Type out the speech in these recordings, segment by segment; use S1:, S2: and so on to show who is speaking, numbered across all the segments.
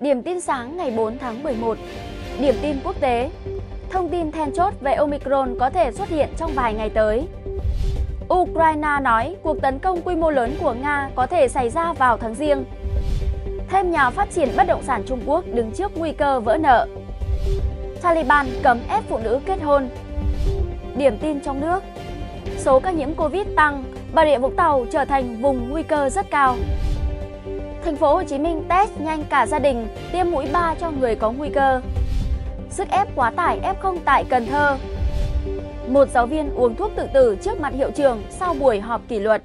S1: Điểm tin sáng ngày 4 tháng 11 Điểm tin quốc tế Thông tin then chốt về Omicron có thể xuất hiện trong vài ngày tới Ukraine nói cuộc tấn công quy mô lớn của Nga có thể xảy ra vào tháng riêng Thêm nhà phát triển bất động sản Trung Quốc đứng trước nguy cơ vỡ nợ Taliban cấm ép phụ nữ kết hôn Điểm tin trong nước Số ca nhiễm Covid tăng, Bà Rịa Vũng Tàu trở thành vùng nguy cơ rất cao Thành phố Hồ Chí Minh test nhanh cả gia đình, tiêm mũi 3 cho người có nguy cơ. Sức ép quá tải F0 tại Cần Thơ. Một giáo viên uống thuốc tự tử trước mặt hiệu trường sau buổi họp kỷ luật.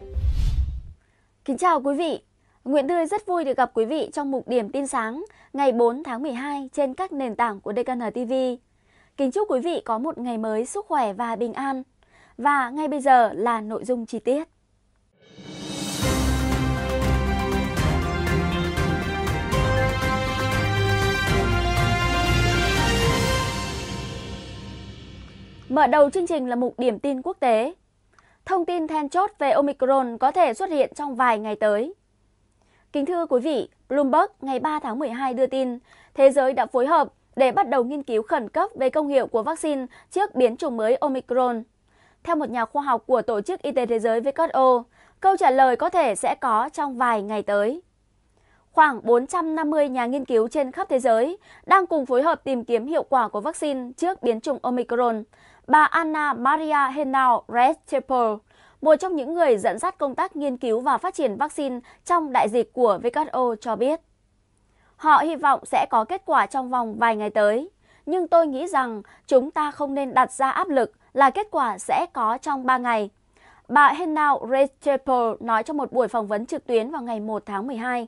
S1: Kính chào quý vị. Nguyễn Tươi rất vui được gặp quý vị trong mục điểm tin sáng ngày 4 tháng 12 trên các nền tảng của DKN TV. Kính chúc quý vị có một ngày mới sức khỏe và bình an. Và ngay bây giờ là nội dung chi tiết. Mở đầu chương trình là mục điểm tin quốc tế. Thông tin then chốt về Omicron có thể xuất hiện trong vài ngày tới. Kính thưa quý vị, Bloomberg ngày 3 tháng 12 đưa tin, thế giới đã phối hợp để bắt đầu nghiên cứu khẩn cấp về công hiệu của vaccine trước biến chủng mới Omicron. Theo một nhà khoa học của Tổ chức Y tế Thế giới WHO, câu trả lời có thể sẽ có trong vài ngày tới. Khoảng 450 nhà nghiên cứu trên khắp thế giới đang cùng phối hợp tìm kiếm hiệu quả của vaccine trước biến chủng Omicron bà Anna Maria Henao Resteper, một trong những người dẫn dắt công tác nghiên cứu và phát triển vaccine trong đại dịch của WHO cho biết. Họ hy vọng sẽ có kết quả trong vòng vài ngày tới, nhưng tôi nghĩ rằng chúng ta không nên đặt ra áp lực là kết quả sẽ có trong 3 ngày. Bà Henao Resteper nói trong một buổi phỏng vấn trực tuyến vào ngày 1 tháng 12.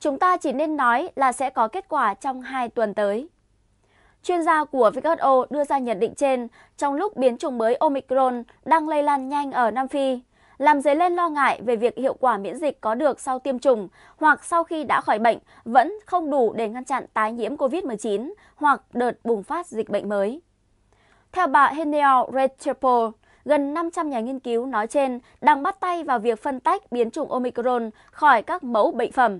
S1: Chúng ta chỉ nên nói là sẽ có kết quả trong 2 tuần tới. Chuyên gia của WHO đưa ra nhận định trên trong lúc biến chủng mới Omicron đang lây lan nhanh ở Nam Phi, làm dấy lên lo ngại về việc hiệu quả miễn dịch có được sau tiêm chủng hoặc sau khi đã khỏi bệnh vẫn không đủ để ngăn chặn tái nhiễm COVID-19 hoặc đợt bùng phát dịch bệnh mới. Theo bà Henel Rechepo, gần 500 nhà nghiên cứu nói trên đang bắt tay vào việc phân tách biến chủng Omicron khỏi các mẫu bệnh phẩm,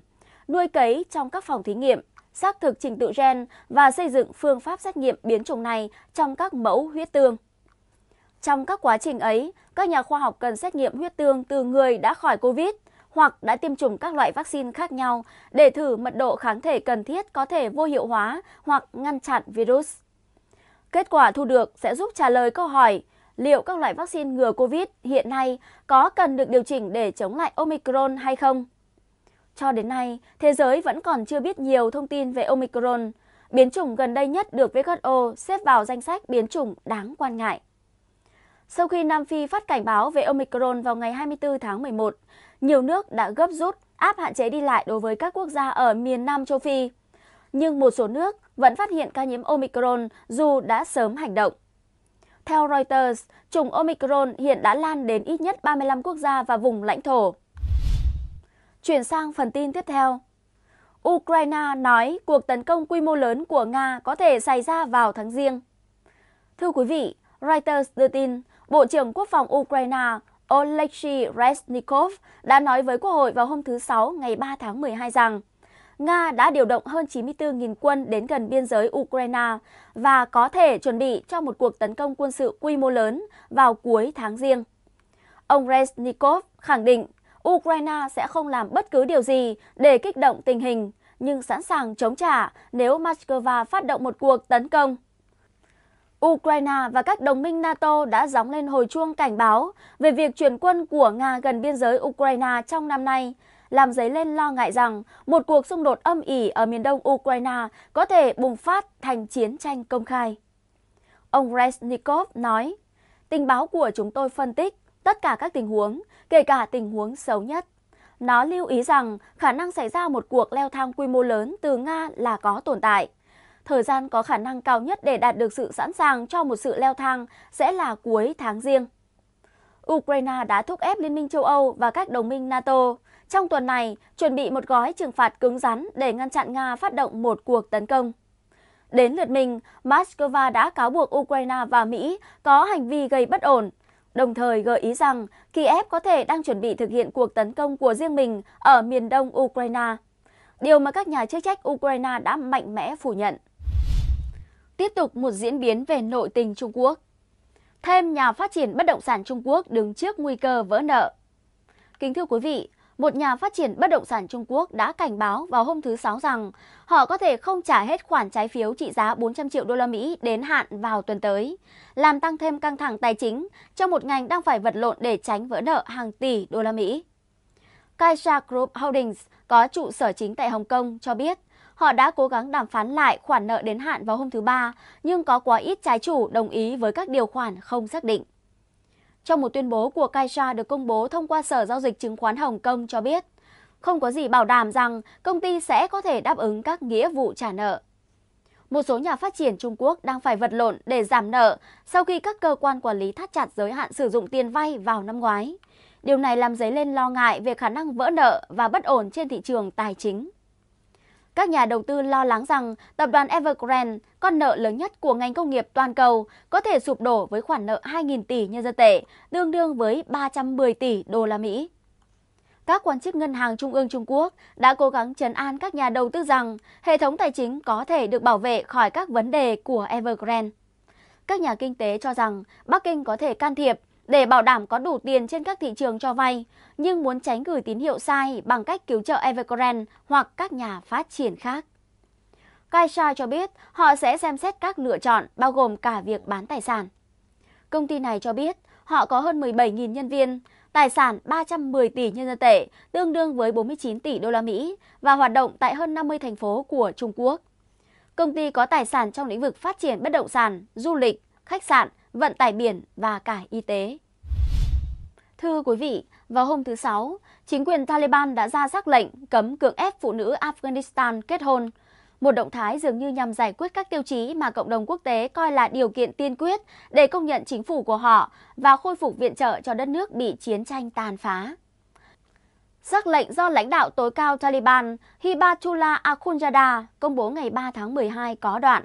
S1: nuôi cấy trong các phòng thí nghiệm xác thực trình tự gen và xây dựng phương pháp xét nghiệm biến chủng này trong các mẫu huyết tương. Trong các quá trình ấy, các nhà khoa học cần xét nghiệm huyết tương từ người đã khỏi COVID hoặc đã tiêm chủng các loại vaccine khác nhau để thử mật độ kháng thể cần thiết có thể vô hiệu hóa hoặc ngăn chặn virus. Kết quả thu được sẽ giúp trả lời câu hỏi liệu các loại vaccine ngừa COVID hiện nay có cần được điều chỉnh để chống lại Omicron hay không? Cho đến nay, thế giới vẫn còn chưa biết nhiều thông tin về Omicron, biến chủng gần đây nhất được WHO xếp vào danh sách biến chủng đáng quan ngại. Sau khi Nam Phi phát cảnh báo về Omicron vào ngày 24 tháng 11, nhiều nước đã gấp rút áp hạn chế đi lại đối với các quốc gia ở miền Nam châu Phi. Nhưng một số nước vẫn phát hiện ca nhiễm Omicron dù đã sớm hành động. Theo Reuters, chủng Omicron hiện đã lan đến ít nhất 35 quốc gia và vùng lãnh thổ. Chuyển sang phần tin tiếp theo. Ukraine nói cuộc tấn công quy mô lớn của Nga có thể xảy ra vào tháng riêng. Thưa quý vị, Reuters đưa tin Bộ trưởng Quốc phòng Ukraine Oleksiy Reznikov đã nói với Quốc hội vào hôm thứ Sáu ngày 3 tháng 12 rằng Nga đã điều động hơn 94.000 quân đến gần biên giới Ukraine và có thể chuẩn bị cho một cuộc tấn công quân sự quy mô lớn vào cuối tháng riêng. Ông Reznikov khẳng định Ukraine sẽ không làm bất cứ điều gì để kích động tình hình, nhưng sẵn sàng chống trả nếu Moscow phát động một cuộc tấn công. Ukraine và các đồng minh NATO đã gióng lên hồi chuông cảnh báo về việc chuyển quân của Nga gần biên giới Ukraine trong năm nay, làm dấy lên lo ngại rằng một cuộc xung đột âm ỉ ở miền đông Ukraine có thể bùng phát thành chiến tranh công khai. Ông Resnikov nói, tình báo của chúng tôi phân tích tất cả các tình huống kể cả tình huống xấu nhất. Nó lưu ý rằng khả năng xảy ra một cuộc leo thang quy mô lớn từ Nga là có tồn tại. Thời gian có khả năng cao nhất để đạt được sự sẵn sàng cho một sự leo thang sẽ là cuối tháng riêng. Ukraine đã thúc ép Liên minh châu Âu và các đồng minh NATO trong tuần này chuẩn bị một gói trừng phạt cứng rắn để ngăn chặn Nga phát động một cuộc tấn công. Đến lượt mình, Moscow đã cáo buộc Ukraine và Mỹ có hành vi gây bất ổn đồng thời gợi ý rằng Kiev có thể đang chuẩn bị thực hiện cuộc tấn công của riêng mình ở miền đông Ukraine, điều mà các nhà chức trách Ukraine đã mạnh mẽ phủ nhận. Tiếp tục một diễn biến về nội tình Trung Quốc. Thêm nhà phát triển bất động sản Trung Quốc đứng trước nguy cơ vỡ nợ. Kính thưa quý vị, một nhà phát triển bất động sản Trung Quốc đã cảnh báo vào hôm thứ Sáu rằng họ có thể không trả hết khoản trái phiếu trị giá 400 triệu đô la Mỹ đến hạn vào tuần tới, làm tăng thêm căng thẳng tài chính trong một ngành đang phải vật lộn để tránh vỡ nợ hàng tỷ đô la Mỹ. Kaisha Group Holdings có trụ sở chính tại Hồng Kông cho biết họ đã cố gắng đàm phán lại khoản nợ đến hạn vào hôm thứ Ba, nhưng có quá ít trái chủ đồng ý với các điều khoản không xác định. Trong một tuyên bố của Caixa được công bố thông qua Sở Giao dịch Chứng khoán Hồng Kông cho biết, không có gì bảo đảm rằng công ty sẽ có thể đáp ứng các nghĩa vụ trả nợ. Một số nhà phát triển Trung Quốc đang phải vật lộn để giảm nợ sau khi các cơ quan quản lý thắt chặt giới hạn sử dụng tiền vay vào năm ngoái. Điều này làm dấy lên lo ngại về khả năng vỡ nợ và bất ổn trên thị trường tài chính. Các nhà đầu tư lo lắng rằng tập đoàn Evergrande, con nợ lớn nhất của ngành công nghiệp toàn cầu, có thể sụp đổ với khoản nợ 2.000 tỷ nhân dân tệ, tương đương với 310 tỷ đô la Mỹ các quan chức ngân hàng trung ương Trung Quốc đã cố gắng trấn an các nhà đầu tư rằng hệ thống tài chính có thể được bảo vệ khỏi các vấn đề của Evergrande. Các nhà kinh tế cho rằng Bắc Kinh có thể can thiệp để bảo đảm có đủ tiền trên các thị trường cho vay, nhưng muốn tránh gửi tín hiệu sai bằng cách cứu trợ Evergrande hoặc các nhà phát triển khác. Caixa cho biết họ sẽ xem xét các lựa chọn bao gồm cả việc bán tài sản. Công ty này cho biết họ có hơn 17.000 nhân viên, tài sản 310 tỷ nhân dân tệ, tương đương với 49 tỷ đô la Mỹ và hoạt động tại hơn 50 thành phố của Trung Quốc. Công ty có tài sản trong lĩnh vực phát triển bất động sản, du lịch, khách sạn, vận tải biển và cả y tế. Thưa quý vị, vào hôm thứ Sáu, chính quyền Taliban đã ra xác lệnh cấm cưỡng ép phụ nữ Afghanistan kết hôn. Một động thái dường như nhằm giải quyết các tiêu chí mà cộng đồng quốc tế coi là điều kiện tiên quyết để công nhận chính phủ của họ và khôi phục viện trợ cho đất nước bị chiến tranh tàn phá. Sắc lệnh do lãnh đạo tối cao Taliban Hibatullah Akhundzada công bố ngày 3 tháng 12 có đoạn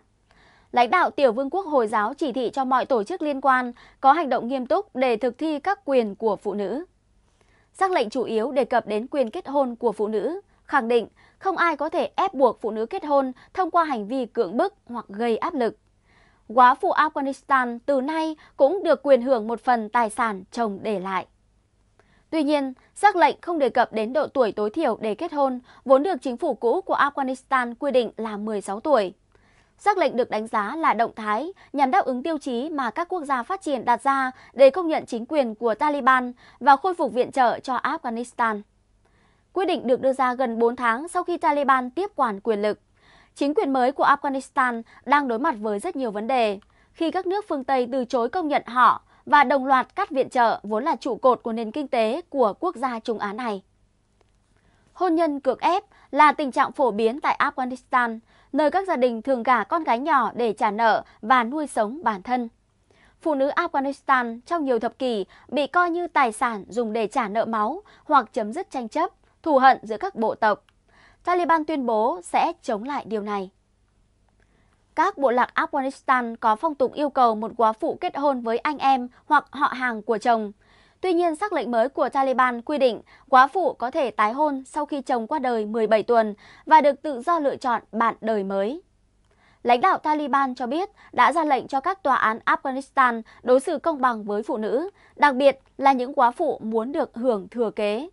S1: lãnh đạo Tiểu Vương quốc Hồi giáo chỉ thị cho mọi tổ chức liên quan có hành động nghiêm túc để thực thi các quyền của phụ nữ. Sắc lệnh chủ yếu đề cập đến quyền kết hôn của phụ nữ, khẳng định không ai có thể ép buộc phụ nữ kết hôn thông qua hành vi cưỡng bức hoặc gây áp lực. Quá phụ Afghanistan từ nay cũng được quyền hưởng một phần tài sản chồng để lại. Tuy nhiên, sắc lệnh không đề cập đến độ tuổi tối thiểu để kết hôn, vốn được chính phủ cũ của Afghanistan quy định là 16 tuổi. Xác lệnh được đánh giá là động thái nhằm đáp ứng tiêu chí mà các quốc gia phát triển đặt ra để công nhận chính quyền của Taliban và khôi phục viện trợ cho Afghanistan. Quyết định được đưa ra gần 4 tháng sau khi Taliban tiếp quản quyền lực. Chính quyền mới của Afghanistan đang đối mặt với rất nhiều vấn đề khi các nước phương Tây từ chối công nhận họ và đồng loạt cắt viện trợ vốn là trụ cột của nền kinh tế của quốc gia Trung Á này. Hôn nhân cưỡng ép là tình trạng phổ biến tại Afghanistan – nơi các gia đình thường gả con gái nhỏ để trả nợ và nuôi sống bản thân. Phụ nữ Afghanistan trong nhiều thập kỷ bị coi như tài sản dùng để trả nợ máu hoặc chấm dứt tranh chấp, thù hận giữa các bộ tộc. Taliban tuyên bố sẽ chống lại điều này. Các bộ lạc Afghanistan có phong tục yêu cầu một quá phụ kết hôn với anh em hoặc họ hàng của chồng – Tuy nhiên, sắc lệnh mới của Taliban quy định quá phụ có thể tái hôn sau khi chồng qua đời 17 tuần và được tự do lựa chọn bạn đời mới. Lãnh đạo Taliban cho biết đã ra lệnh cho các tòa án Afghanistan đối xử công bằng với phụ nữ, đặc biệt là những quá phụ muốn được hưởng thừa kế.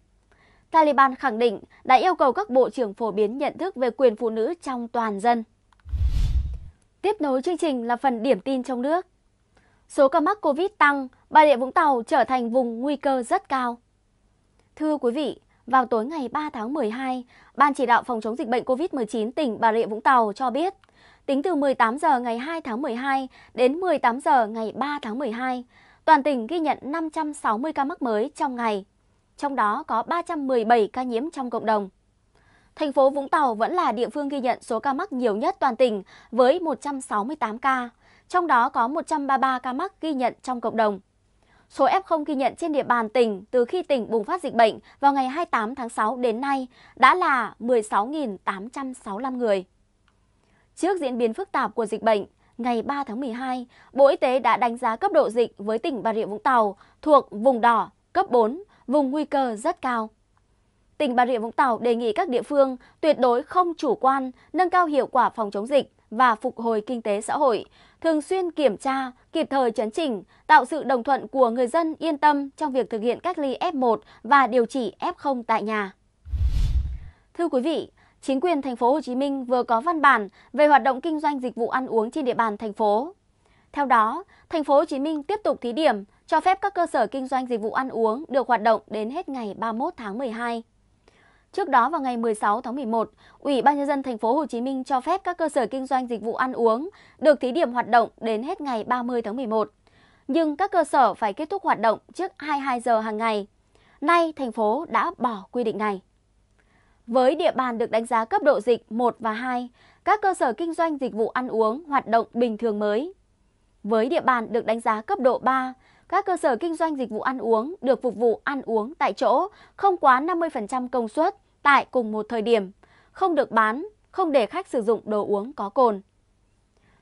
S1: Taliban khẳng định đã yêu cầu các bộ trưởng phổ biến nhận thức về quyền phụ nữ trong toàn dân. Tiếp nối chương trình là phần điểm tin trong nước. Số ca mắc COVID tăng, Bà Rịa Vũng Tàu trở thành vùng nguy cơ rất cao. Thưa quý vị, vào tối ngày 3 tháng 12, Ban chỉ đạo phòng chống dịch bệnh COVID-19 tỉnh Bà Rịa Vũng Tàu cho biết, tính từ 18 giờ ngày 2 tháng 12 đến 18 giờ ngày 3 tháng 12, toàn tỉnh ghi nhận 560 ca mắc mới trong ngày, trong đó có 317 ca nhiễm trong cộng đồng. Thành phố Vũng Tàu vẫn là địa phương ghi nhận số ca mắc nhiều nhất toàn tỉnh với 168 ca, trong đó có 133 ca mắc ghi nhận trong cộng đồng. Số F0 ghi nhận trên địa bàn tỉnh từ khi tỉnh bùng phát dịch bệnh vào ngày 28 tháng 6 đến nay đã là 16.865 người. Trước diễn biến phức tạp của dịch bệnh, ngày 3 tháng 12, Bộ Y tế đã đánh giá cấp độ dịch với tỉnh Bà Rịa Vũng Tàu thuộc vùng đỏ, cấp 4, vùng nguy cơ rất cao. Tỉnh Bà Rịa Vũng Tàu đề nghị các địa phương tuyệt đối không chủ quan, nâng cao hiệu quả phòng chống dịch và phục hồi kinh tế xã hội, thường xuyên kiểm tra, kịp thời chấn chỉnh, tạo sự đồng thuận của người dân yên tâm trong việc thực hiện cách ly F1 và điều trị F0 tại nhà. Thưa quý vị, chính quyền thành phố Hồ Chí Minh vừa có văn bản về hoạt động kinh doanh dịch vụ ăn uống trên địa bàn thành phố. Theo đó, thành phố Hồ Chí Minh tiếp tục thí điểm cho phép các cơ sở kinh doanh dịch vụ ăn uống được hoạt động đến hết ngày 31 tháng 12. Trước đó vào ngày 16 tháng 11, Ủy ban nhân dân thành phố Hồ Chí Minh cho phép các cơ sở kinh doanh dịch vụ ăn uống được thí điểm hoạt động đến hết ngày 30 tháng 11. Nhưng các cơ sở phải kết thúc hoạt động trước 22 giờ hàng ngày. Nay thành phố đã bỏ quy định này. Với địa bàn được đánh giá cấp độ dịch 1 và 2, các cơ sở kinh doanh dịch vụ ăn uống hoạt động bình thường mới. Với địa bàn được đánh giá cấp độ 3, các cơ sở kinh doanh dịch vụ ăn uống được phục vụ ăn uống tại chỗ không quá 50% công suất tại cùng một thời điểm, không được bán, không để khách sử dụng đồ uống có cồn.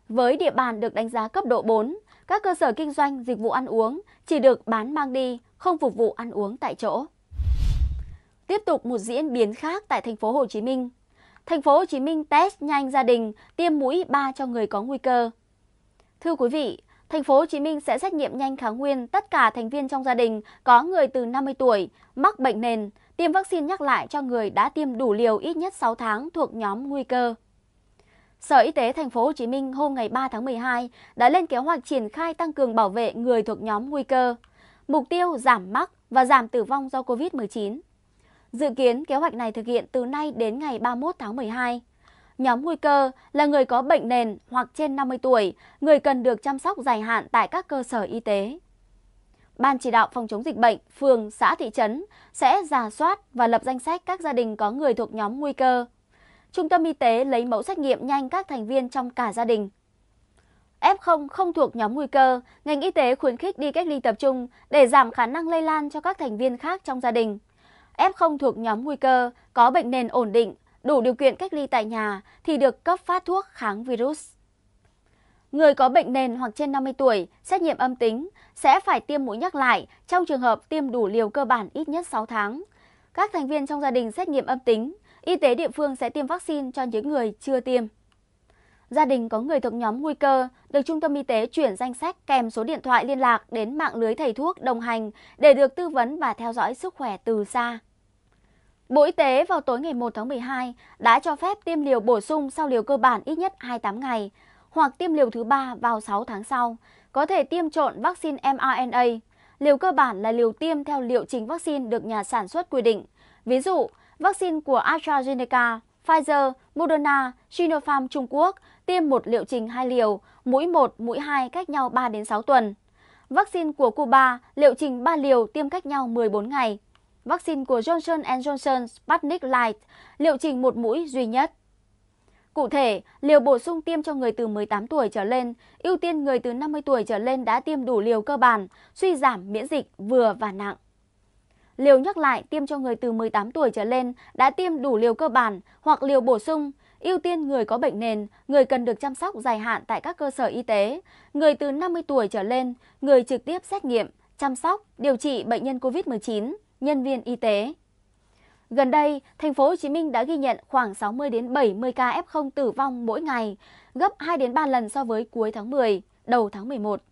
S1: Với địa bàn được đánh giá cấp độ 4, các cơ sở kinh doanh dịch vụ ăn uống chỉ được bán mang đi, không phục vụ ăn uống tại chỗ. Tiếp tục một diễn biến khác tại thành phố Hồ Chí Minh. Thành phố Hồ Chí Minh test nhanh gia đình, tiêm mũi 3 cho người có nguy cơ. Thưa quý vị, thành phố Hồ Chí Minh sẽ xét nghiệm nhanh kháng nguyên tất cả thành viên trong gia đình có người từ 50 tuổi mắc bệnh nền tiêm vaccine nhắc lại cho người đã tiêm đủ liều ít nhất 6 tháng thuộc nhóm nguy cơ. Sở Y tế Thành phố Hồ Chí Minh hôm ngày 3 tháng 12 đã lên kế hoạch triển khai tăng cường bảo vệ người thuộc nhóm nguy cơ, mục tiêu giảm mắc và giảm tử vong do COVID-19. Dự kiến kế hoạch này thực hiện từ nay đến ngày 31 tháng 12. Nhóm nguy cơ là người có bệnh nền hoặc trên 50 tuổi, người cần được chăm sóc dài hạn tại các cơ sở y tế. Ban chỉ đạo phòng chống dịch bệnh, phường, xã thị trấn sẽ giả soát và lập danh sách các gia đình có người thuộc nhóm nguy cơ. Trung tâm y tế lấy mẫu xét nghiệm nhanh các thành viên trong cả gia đình. F0 không thuộc nhóm nguy cơ, ngành y tế khuyến khích đi cách ly tập trung để giảm khả năng lây lan cho các thành viên khác trong gia đình. F0 thuộc nhóm nguy cơ, có bệnh nền ổn định, đủ điều kiện cách ly tại nhà thì được cấp phát thuốc kháng virus. Người có bệnh nền hoặc trên 50 tuổi, xét nghiệm âm tính sẽ phải tiêm mũi nhắc lại trong trường hợp tiêm đủ liều cơ bản ít nhất 6 tháng. Các thành viên trong gia đình xét nghiệm âm tính, y tế địa phương sẽ tiêm vaccine cho những người chưa tiêm. Gia đình có người thuộc nhóm nguy cơ được Trung tâm Y tế chuyển danh sách kèm số điện thoại liên lạc đến mạng lưới thầy thuốc đồng hành để được tư vấn và theo dõi sức khỏe từ xa. Bộ Y tế vào tối ngày 1 tháng 12 đã cho phép tiêm liều bổ sung sau liều cơ bản ít nhất 28 ngày hoặc tiêm liều thứ ba vào 6 tháng sau, có thể tiêm trộn vaccine mRNA. Liều cơ bản là liều tiêm theo liệu trình vaccine được nhà sản xuất quy định. Ví dụ, vaccine của AstraZeneca, Pfizer, Moderna, Sinopharm Trung Quốc tiêm một liệu trình hai liều, mũi 1, mũi 2 cách nhau 3 đến 6 tuần. Vaccine của Cuba, liệu trình 3 liều tiêm cách nhau 14 ngày. Vaccine của Johnson Johnson Sputnik Light, liệu trình một mũi duy nhất. Cụ thể, liều bổ sung tiêm cho người từ 18 tuổi trở lên, ưu tiên người từ 50 tuổi trở lên đã tiêm đủ liều cơ bản, suy giảm miễn dịch vừa và nặng. Liều nhắc lại tiêm cho người từ 18 tuổi trở lên đã tiêm đủ liều cơ bản hoặc liều bổ sung, ưu tiên người có bệnh nền, người cần được chăm sóc dài hạn tại các cơ sở y tế, người từ 50 tuổi trở lên, người trực tiếp xét nghiệm, chăm sóc, điều trị bệnh nhân COVID-19, nhân viên y tế. Gần đây, thành phố Hồ Chí Minh đã ghi nhận khoảng 60 đến 70 ca F0 tử vong mỗi ngày, gấp 2 đến 3 lần so với cuối tháng 10, đầu tháng 11.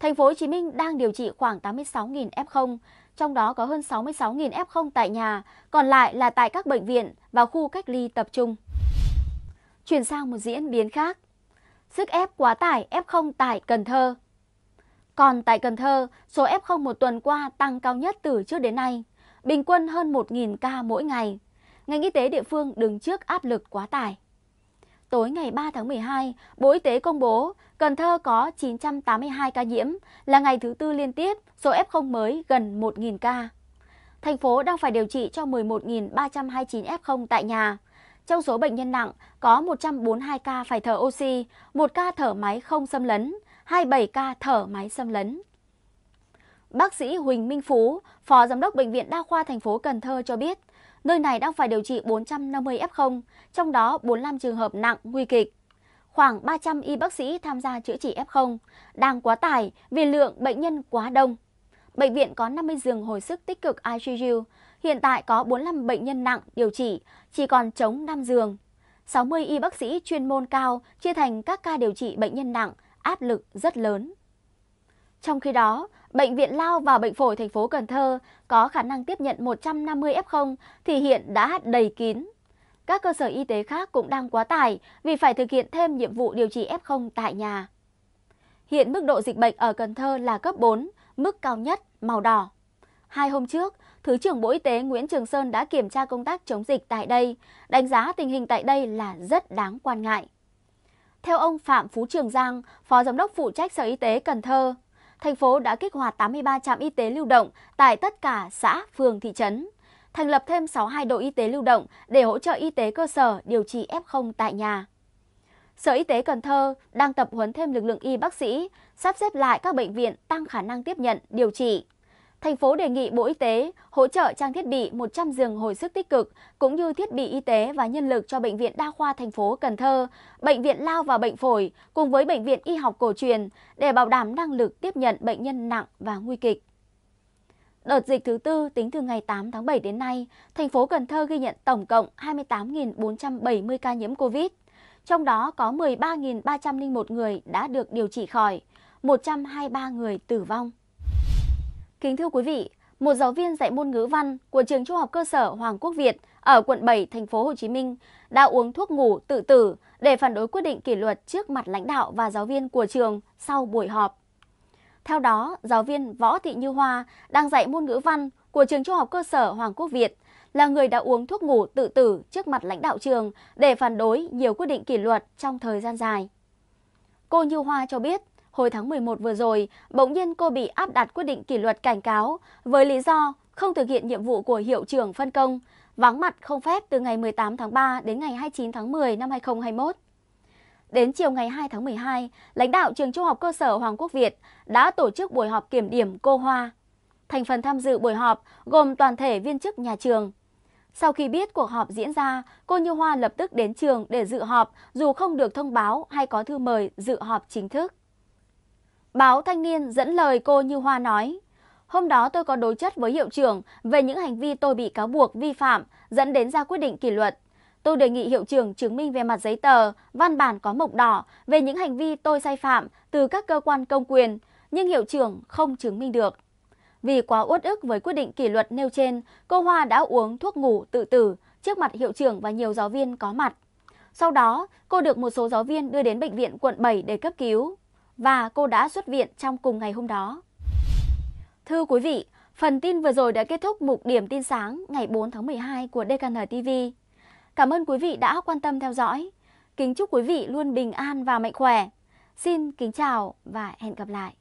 S1: Thành phố Hồ Chí Minh đang điều trị khoảng 86.000 F0, trong đó có hơn 66.000 F0 tại nhà, còn lại là tại các bệnh viện và khu cách ly tập trung. Chuyển sang một diễn biến khác. Sức ép quá tải F0 tại Cần Thơ. Còn tại Cần Thơ, số F0 một tuần qua tăng cao nhất từ trước đến nay bình quân hơn 1.000 ca mỗi ngày. Ngành y tế địa phương đứng trước áp lực quá tải. Tối ngày 3 tháng 12, Bộ Y tế công bố Cần Thơ có 982 ca nhiễm, là ngày thứ tư liên tiếp, số F0 mới gần 1.000 ca. Thành phố đang phải điều trị cho 11.329 F0 tại nhà. Trong số bệnh nhân nặng, có 142 ca phải thở oxy, 1 ca thở máy không xâm lấn, 27 ca thở máy xâm lấn. Bác sĩ Huỳnh Minh Phú, Phó Giám đốc Bệnh viện Đa khoa thành phố Cần Thơ cho biết, nơi này đang phải điều trị 450 F0, trong đó 45 trường hợp nặng, nguy kịch. Khoảng 300 y bác sĩ tham gia chữa trị F0, đang quá tải vì lượng bệnh nhân quá đông. Bệnh viện có 50 giường hồi sức tích cực ICU, hiện tại có 45 bệnh nhân nặng điều trị, chỉ còn chống 5 giường. 60 y bác sĩ chuyên môn cao chia thành các ca điều trị bệnh nhân nặng, áp lực rất lớn. Trong khi đó, Bệnh viện Lao và Bệnh phổi thành phố Cần Thơ có khả năng tiếp nhận 150 F0 thì hiện đã đầy kín. Các cơ sở y tế khác cũng đang quá tải vì phải thực hiện thêm nhiệm vụ điều trị F0 tại nhà. Hiện mức độ dịch bệnh ở Cần Thơ là cấp 4, mức cao nhất, màu đỏ. Hai hôm trước, Thứ trưởng Bộ Y tế Nguyễn Trường Sơn đã kiểm tra công tác chống dịch tại đây, đánh giá tình hình tại đây là rất đáng quan ngại. Theo ông Phạm Phú Trường Giang, Phó Giám đốc phụ trách Sở Y tế Cần Thơ, thành phố đã kích hoạt 83 trạm y tế lưu động tại tất cả xã, phường, thị trấn, thành lập thêm 62 đội y tế lưu động để hỗ trợ y tế cơ sở điều trị F0 tại nhà. Sở Y tế Cần Thơ đang tập huấn thêm lực lượng y bác sĩ, sắp xếp lại các bệnh viện tăng khả năng tiếp nhận, điều trị. Thành phố đề nghị Bộ Y tế hỗ trợ trang thiết bị 100 giường hồi sức tích cực cũng như thiết bị y tế và nhân lực cho bệnh viện đa khoa thành phố Cần Thơ, bệnh viện Lao và bệnh phổi cùng với bệnh viện Y học cổ truyền để bảo đảm năng lực tiếp nhận bệnh nhân nặng và nguy kịch. Đợt dịch thứ tư tính từ ngày 8 tháng 7 đến nay, thành phố Cần Thơ ghi nhận tổng cộng 28.470 ca nhiễm COVID. Trong đó có 13.301 người đã được điều trị khỏi, 123 người tử vong. Kính thưa quý vị, một giáo viên dạy môn ngữ văn của trường trung học cơ sở Hoàng Quốc Việt ở quận 7, thành phố Hồ Chí Minh đã uống thuốc ngủ tự tử để phản đối quyết định kỷ luật trước mặt lãnh đạo và giáo viên của trường sau buổi họp. Theo đó, giáo viên Võ Thị Như Hoa đang dạy môn ngữ văn của trường trung học cơ sở Hoàng Quốc Việt là người đã uống thuốc ngủ tự tử trước mặt lãnh đạo trường để phản đối nhiều quyết định kỷ luật trong thời gian dài. Cô Như Hoa cho biết, Hồi tháng 11 vừa rồi, bỗng nhiên cô bị áp đặt quyết định kỷ luật cảnh cáo với lý do không thực hiện nhiệm vụ của hiệu trưởng phân công, vắng mặt không phép từ ngày 18 tháng 3 đến ngày 29 tháng 10 năm 2021. Đến chiều ngày 2 tháng 12, lãnh đạo trường trung học cơ sở Hoàng Quốc Việt đã tổ chức buổi họp kiểm điểm cô Hoa. Thành phần tham dự buổi họp gồm toàn thể viên chức nhà trường. Sau khi biết cuộc họp diễn ra, cô Như Hoa lập tức đến trường để dự họp dù không được thông báo hay có thư mời dự họp chính thức. Báo Thanh niên dẫn lời cô Như Hoa nói, Hôm đó tôi có đối chất với hiệu trưởng về những hành vi tôi bị cáo buộc vi phạm dẫn đến ra quyết định kỷ luật. Tôi đề nghị hiệu trưởng chứng minh về mặt giấy tờ, văn bản có mộc đỏ về những hành vi tôi sai phạm từ các cơ quan công quyền, nhưng hiệu trưởng không chứng minh được. Vì quá uất ức với quyết định kỷ luật nêu trên, cô Hoa đã uống thuốc ngủ tự tử trước mặt hiệu trưởng và nhiều giáo viên có mặt. Sau đó, cô được một số giáo viên đưa đến bệnh viện quận 7 để cấp cứu và cô đã xuất viện trong cùng ngày hôm đó. Thưa quý vị, phần tin vừa rồi đã kết thúc mục điểm tin sáng ngày 4 tháng 12 của DKN TV. Cảm ơn quý vị đã quan tâm theo dõi. Kính chúc quý vị luôn bình an và mạnh khỏe. Xin kính chào và hẹn gặp lại.